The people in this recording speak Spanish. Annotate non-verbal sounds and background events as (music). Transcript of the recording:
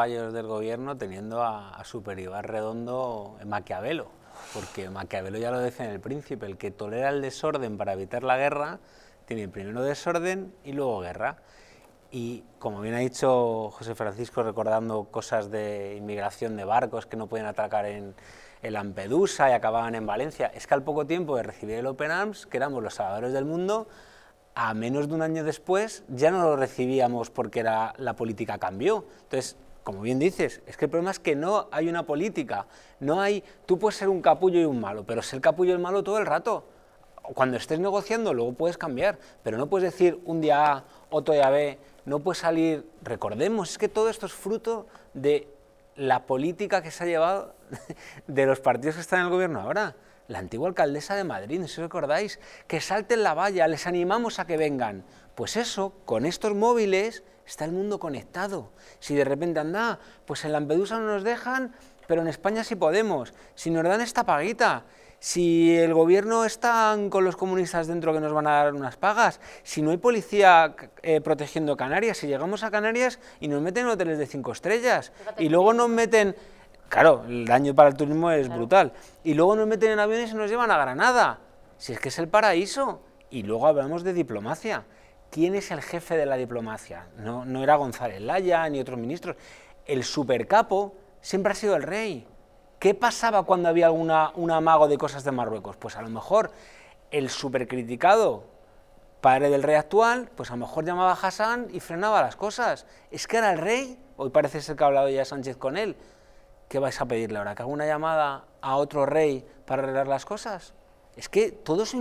fallos del gobierno teniendo a, superior Redondo en Maquiavelo, porque Maquiavelo ya lo dice en El Príncipe, el que tolera el desorden para evitar la guerra, tiene primero desorden y luego guerra. Y como bien ha dicho José Francisco, recordando cosas de inmigración de barcos que no pueden atacar en, el Lampedusa y acababan en Valencia, es que al poco tiempo de recibir el Open Arms, que éramos los salvadores del mundo, a menos de un año después ya no lo recibíamos porque era, la política cambió. Entonces, como bien dices, es que el problema es que no hay una política, no hay, tú puedes ser un capullo y un malo, pero ser capullo y el malo todo el rato. Cuando estés negociando luego puedes cambiar, pero no puedes decir un día A, otro día B, no puedes salir, recordemos, es que todo esto es fruto de la política que se ha llevado (laughs) de los partidos que están en el gobierno ahora la antigua alcaldesa de Madrid, si os recordáis, que salten la valla, les animamos a que vengan. Pues eso, con estos móviles está el mundo conectado. Si de repente anda, pues en Lampedusa no nos dejan, pero en España sí podemos. Si nos dan esta paguita, si el gobierno está con los comunistas dentro que nos van a dar unas pagas, si no hay policía eh, protegiendo Canarias, si llegamos a Canarias y nos meten en hoteles de cinco estrellas y luego nos meten Claro, el daño para el turismo es brutal. Y luego nos meten en aviones y nos llevan a Granada. Si es que es el paraíso. Y luego hablamos de diplomacia. ¿Quién es el jefe de la diplomacia? No, era González Laya ni otros ministros. El supercapo siempre ha sido el rey. ¿Qué pasaba cuando había un amago de cosas de Marruecos? Pues a lo mejor el supercriticado padre del rey actual, pues a lo mejor llamaba a Hassan y frenaba las cosas. Es que era el rey, hoy parece ser que ha hablado ya Sánchez con él, ¿qué vais a pedirle ahora? ¿Que haga una llamada a otro rey para arreglar las cosas? Es que todo se